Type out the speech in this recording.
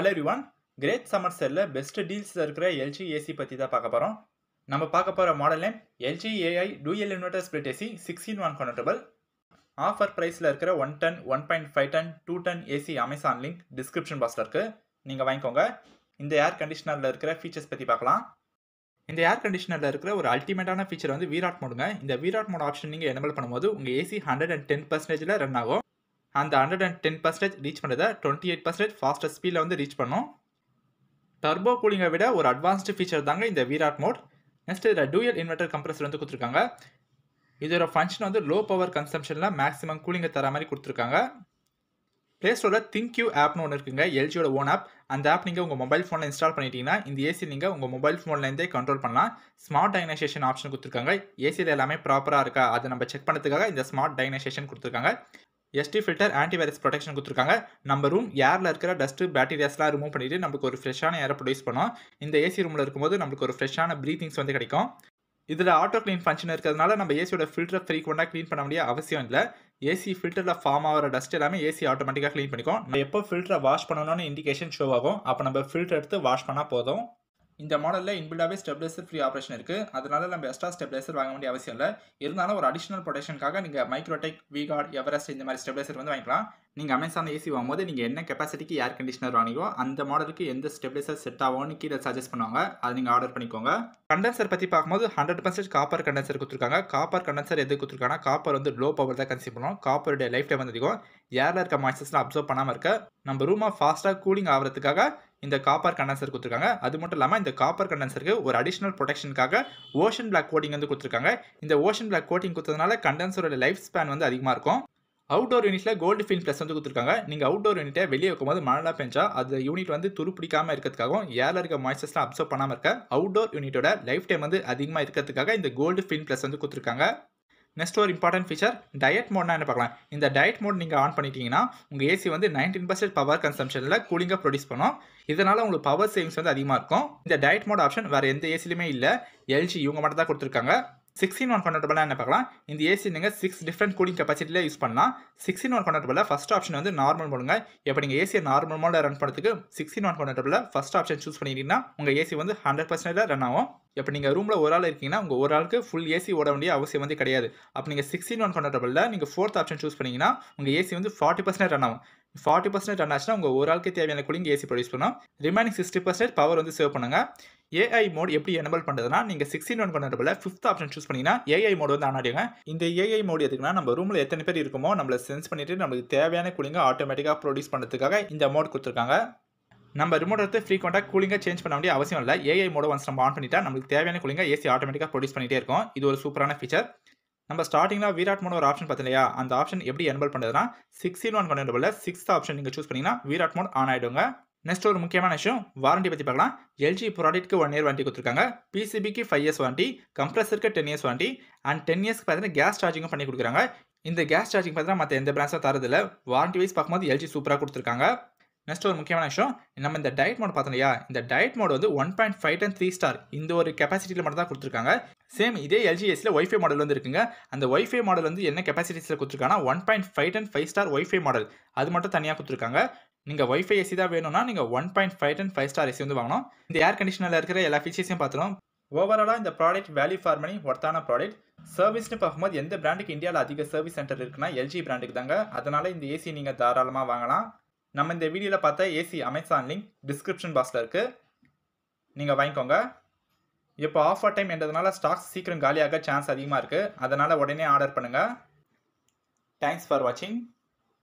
hello ரிவான் great summer செல்லில் best டீல்ஸில் இருக்கிற எல்ஜி ஏசி பற்றி தான் பார்க்க போகிறோம் நம்ம பார்க்க போகிற model name LG AI dual inverter split AC sixteen one connectable offer ப்ரைஸில் இருக்கிற one ton one point five ton two ton AC Amazon link description பாக்ஸில் இருக்குது நீங்கள் வாங்கிக்கோங்க இந்த ஏர் கண்டிஷனரில் இருக்கிற ஃபீச்சர்ஸ் பற்றி பார்க்கலாம் இந்த ஏர் கண்டிஷனரில் இருக்கிற ஒரு அல்டிமேட்டான ஃபீச்சர் வந்து வீராட் மோடுங்க இந்த வீராட் மோட் ஆப்ஷன் நீங்கள் எனபிள் பண்ணும்போது உங்கள் ஏசி ஹண்ட்ரட் அண்ட் டென் பர்சன்டேஜில் ரன் ஆகும் அந்த hundred and ten percentage reach பண்ணுறதை டுவெண்ட்டி எயிட் பர்சன்டேஜ் ஃபாஸ்டஸ்ட் ஸ்பீடில் வந்து ரீச் பண்ணும் டர்போ கூலிங்கை விட ஒரு அட்வான்ஸ்டு ஃபீச்சர் தாங்க இந்த விராட் மோட் நெக்ஸ்ட் இதில் டூயல் இன்வெர்டர் கம்ப்ரஸர் வந்து கொடுத்துருக்காங்க இதோட ஃபங்க்ஷன் வந்து லோ பவர் கன்சம்ஷனில் மேக்ஸிமம் கூலிங்கை தர மாதிரி கொடுத்துருக்காங்க ப்ளே ஸ்டோரில் திங்க் யூ ஆப்னு ஒன்று இருக்குங்க எல்ஜியோட ஓன் ஆப் அந்த ஆப் நீங்கள் உங்கள் மொபைல் ஃபோனில் இன்ஸ்டால் பண்ணிட்டீங்கன்னா இந்த ஏசி நீங்கள் உங்கள் மொபைல் ஃபோன்லேருந்தே கண்ட்ரோல் பண்ணலாம் ஸ்மார்ட் டைனைசேஷன் ஆப்ஷன் கொடுத்துருக்காங்க ஏசியில் எல்லாமே ப்ராப்பராக இருக்கா அதை நம்ம செக் பண்ணுறதுக்காக இந்த ஸ்மார்ட் டைனைசேஷன் கொடுத்துருக்காங்க எஸ்டி ஃபில்டர் வைரஸ் ப்ரொடெக்ஷன் கொடுத்துருக்காங்க நம்ம ரூம் ஏரில் இருக்கிற டஸ்ட்டு பேக்டீரியாஸ்லாம் ரிமூவ் பண்ணிவிட்டு நமக்கு ஒரு ஃப்ரெஷ்ஷான ஏரை ப்ரொடியூஸ் பண்ணோம் இந்த ஏசி ரூமில் இருக்கும்போது நம்மளுக்கு ஒரு ஃப்ரெஷ்ஷான ப்ரீத்திங்ஸ் வந்து கிடைக்கும் இதில் ஆட்டோ க்ளீன் ஃபங்க்ஷன் இருக்கிறதுனால நம்ம ஏசியோட ஃபில்டரை ஃப்ரீக்வெண்ட்டாக க்ளீன் பண்ண முடிய அவசியம் இல்லை ஏசி ஃபில்டரில் ஃபார்ம் ஆகிற டஸ்ட் எல்லாமே ஏசி ஆட்டோமேட்டிக்காக க்ளீன் பண்ணிக்கும் நம்ம எப்போ ஃபில்டரை வாஷ் பண்ணணும்னு இண்டிகேஷன் ஷோ ஆகும் அப்போ நம்ம ஃபில்டர் எடுத்து வாஷ் பண்ணால் போதும் இந்த மாடலில் இன்பில்டாகவே ஸ்டெப்லைசர் ஃப்ரீ ஆப்ரேஷன் இருக்குது அதனால நம்ம எக்ஸ்ட்ரா ஸ்டெப்லைசர் வாங்க வேண்டிய அவசியம் இல்லை இருந்தாலும் ஒரு அடிஷனல் ப்ரொடக்ஷனுக்காக நீங்கள் மைக்ரோடெக் விகார்ட் எவரெஸ்ட் இந்த மாதிரி ஸ்டெப்லைசர் வந்து வாங்கிக்கலாம் நீங்கள் அமேசான் ஏசி வாங்கும்போது நீங்கள் என்ன கெப்பாசிட்டிக்கு ஏர் கண்டிஷனர் வாங்கிக்கோ அந்த மாடலுக்கு எந்த ஸ்டெப்லைசர் செட் ஆகும்னு கீழே சஜஸ்ட் பண்ணுவாங்க அதை நீங்கள் ஆர்டர் பண்ணிக்கோங்க கண்டென்சர் பற்றி பார்க்கும்போது ஹண்ட்ரட் பர்சன்ட் காப்பர் கண்டென்சர் கொடுத்துருக்காங்க காப்பர் கண்டென்சர் எது கொடுத்துருக்காங்கன்னா காப்பர் வந்து லோ பவர் தான் கன்சியூம் பண்ணுவோம் காப்பருடைய லைஃப் டைம் வந்து அதிகம் ஏரில் இருக்க மாய்ச்சர்ஸ்லாம் அப்சர்வ் பண்ணாமல் இருக்க நம்ம ரூமாக ஃபாஸ்ட்டாக கூலிங் ஆகிறதுக்காக இந்த காப்பர் கண்டன்சர் கொடுத்துருக்காங்க அது மட்டும் இல்லாமல் இந்த காப்பர் கண்டன்சருக்கு ஒரு அடிஷனல் ப்ரொடெக்ஷனுக்காக ஓஷன் பிளாக் கோட்டிங் வந்து கொடுத்துருக்காங்க இந்த ஓஷன் பிளாக் கோட்டிங் கொடுத்ததுனால கண்டன்சரோட லைஃப் ஸ்பேன் வந்து அதிகமாக இருக்கும் அவுட்டோர் யூனிட்டில் கோல்டு ஃபீல் ப்ளஸ் வந்து கொடுத்துருக்காங்க நீங்கள் அவுட்டோர் யூனிட்டை வெளியே வைக்கும்போது மழை பெஞ்சா அது யூனிட் வந்து துருப்பிடிக்காமல் இருக்கிறதுக்காகவும் ஏர்ல இருக்க மாய்ச்சர்ஸ்லாம் அப்சர்வ் பண்ணாமல் இருக்க அவுட்டோர் யூனிட்டோட லைஃப் டைம் வந்து அதிகமாக இருக்கிறதுக்காக இந்த கோல்டு ஃபீல் ப்ளஸ் வந்து கொடுத்துருக்காங்க நெக்ஸ்ட் ஒரு இம்பார்ட்டன்ட் ஃபீச்சர் டயட் மோட்னா என்ன பார்க்கலாம் இந்த டயட் மோட் நீங்கள் ஆன் பண்ணிட்டீங்கன்னா உங்கள் ஏசி வந்து நைன்டீன் பர்சன்ட் பவர் கன்சம்ஷனில் கூலிங்காக ப்ரொடியூஸ் பண்ணும் இதனால் உங்களுக்கு பவர் சேவிங்ஸ் வந்து அதிகமாக இருக்கும் இந்த டயட் மோட் ஆப்ஷன் வேறு எந்த ஏசிலுமே இல்லை எல்ஜி இவங்க மட்டும் தான் கொடுத்துருக்காங்க சிக்ஸின் ஒன் கன்வெர்ட்டபிளாக என்ன பார்க்கலாம் இந்த ஏசி நீங்கள் சிக்ஸ் டிஃப்ரெண்ட் கூலிங் கெப்பாசிட்டியில் யூஸ் பண்ணலாம் சிக்ஸின் ஒன் கன்வெர்ட்டபிளில் ஃபஸ்ட் ஆப்ஷன் வந்து நார்மல் போடுங்க இப்போ நீங்கள் ஏசியை நார்மல் மோடில் ரன் பண்ணுறதுக்கு சிக்ஸின் ஒன் கன்வெர்ட்டபிளில் ஃபஸ்ட் ஆப்ஷன் சூஸ் பண்ணிட்டீங்கன்னா உங்கள் ஏசி வந்து ஹண்ட்ரட் பர்சன்டேஜ் ரன் ஆகும் இப்போ நீங்கள் ரூமில் ஒரு ஆள் இருக்கீங்கன்னா உங்கள் ஒரு ஆளுக்கு ஃபுல் ஏசி ஓட வேண்டிய அவசியம் வந்து கிடையாது அப்போ நீங்கள் சிக்ஸ்டின் ஒன் கன்வெர்ட்டபிளில் நீங்கள் ஃபோர்த் ஆப்ஷன் சூஸ் பண்ணிங்கன்னா உங்கள் ஏசி வந்து ஃபார்ட்டி பர்சன்டேஜ் ரன் ஆகும் ஃபார்ட்டி பர்சன்ட் ரன் ஆச்சுன்னா உங்கள் ஒரு ஆளுக்கு தேவையான கூலிங் ஏசி ப்ரொடியூஸ் பண்ணோம் ரிமைனிங் சிக்ஸ்டி பர்சன்ட் பவர் வந்து சேவ் பண்ணுங்கள் ஏஐ மோட் எப்படி எனபிள் பண்ணுறதுனா நீங்கள் சிக்ஸ்டின் ஒன் பண்ணுறதுல ஃபிஃப்த் ஆப்ஷன் சூஸ் பண்ணிங்கன்னா ஏஐ மோட் வந்து ஆன் ஆடிங்க இந்த ஏஐ மோட் எதுக்குன்னா நம்ம ரூமில் எத்தனை பேர் இருக்குமோ நம்மளை சென்ஸ் பண்ணிவிட்டு நம்மளுக்கு தேவையான கூலிங்கை ஆட்டோமேட்டிக்காக ப்ரொடியூஸ் பண்ணுறதுக்காக இந்த மோட் கொடுத்துருக்காங்க நம்ம ரிமோட் எடுத்து ஃப்ரீக்வெண்ட்டாக கூலிங்காக சேஞ்ச் பண்ண வேண்டிய அவசியம் இல்லை ஏஐ மோட் ஒன்ஸ் நம்ம ஆன் பண்ணிட்டா நம்மளுக்கு தேவையான கூலிங்காக ஏசி ஆட்டோமேட்டிக்காக ப்ரொடியூஸ் பண்ணிகிட்டே இருக்கும் இது ஒரு சூப்பரான ஃபீச்சர் நம்ம ஸ்டார்டிங்கில் விராட் மோன் ஒரு ஆப்ஷன் பார்த்து இல்லையா அந்த ஆப்ஷன் எப்படி எனபிள் பண்ணுறதுனா சிக்ஸ் இன் ஒன் கொண்டு சிக்ஸ்த் ஆப்ஷன் நீங்கள் சூஸ் பண்ணிங்கன்னா விராட் மோன் ஆன் ஆகிடுங்க நெக்ஸ்ட் ஒரு முக்கியமான விஷயம் வாரண்டி பற்றி பார்க்கலாம் எல்ஜி ப்ராடக்ட்க்கு ஒன் இயர் வாண்டி கொடுத்துருக்காங்க பிசிபிக்கு ஃபைவ் இயர்ஸ் வாண்டி கம்ப்ரஸருக்கு ten years warranty and ten இயர்ஸ்க்கு பார்த்தீங்கன்னா கேஸ் சார்ஜிங்கும் பண்ணி கொடுக்குறாங்க இந்த கேஸ் சார்ஜிங் பார்த்தீங்கன்னா மற்ற எந்த பிரான்ஸும் தரதில்லை வாரண்டி வைஸ் பார்க்கும்போது எல்ஜி சூப்பராக கொடுத்துருக்காங்க நெக்ஸ்ட் ஒரு முக்கியமான விஷயம் நம்ம இந்த டயட் மோட் பார்த்தோம் இல்லையா இந்த டயட் மோட் வந்து one point five ton three star இந்த ஒரு கெப்பாசிட்டியில் மட்டும் தான் கொடுத்துருக்காங்க சேம் இதே எல்ஜிஎஸ்ல ஒய்ஃபை மாடல் வந்து இருக்குங்க அந்த ஒய்ஃபை மாடல் வந்து என்ன கெப்பாசிட்டிஸில் கொடுத்துருக்காங்கன்னா one point five ton five star wifi model அது மட்டும் தனியாக கொடுத்துருக்காங்க நீங்கள் ஒய்ஃபை ஏசி தான் வேணும்னா நீங்கள் one point five ton five star AC வந்து வாங்கணும் இந்த ஏர் கண்டிஷனில் இருக்கிற எல்லா ஃபீச்சர்ஸையும் பார்த்துரும் ஓவராலாக இந்த ப்ராடக்ட் வேல்யூ ஃபார் மணி ஒர்த்தான ப்ராடக்ட் சர்வீஸ்னு பார்க்கும்போது எந்த பிராண்டுக்கு இந்தியாவில் அதிக சர்வீஸ் சென்டர் இருக்குன்னா எல்ஜி பிராண்டுக்கு தாங்க அதனால் இந்த ஏசி நீங்கள் தாராளமாக வாங்கலாம் நம்ம இந்த வீடியோவில் பார்த்த ஏசி அமேசான் லிங்க் டிஸ்கிரிப்ஷன் பாக்ஸில் இருக்குது நீங்கள் வாங்கிக்கோங்க இப்போ ஆஃபர் டைம் என்றதுனால ஸ்டாக்ஸ் சீக்கிரம் காலியாக சான்ஸ் அதிகமாக இருக்குது அதனால் உடனே ஆர்டர் பண்ணுங்கள் தேங்க்ஸ் ஃபார் வாட்சிங்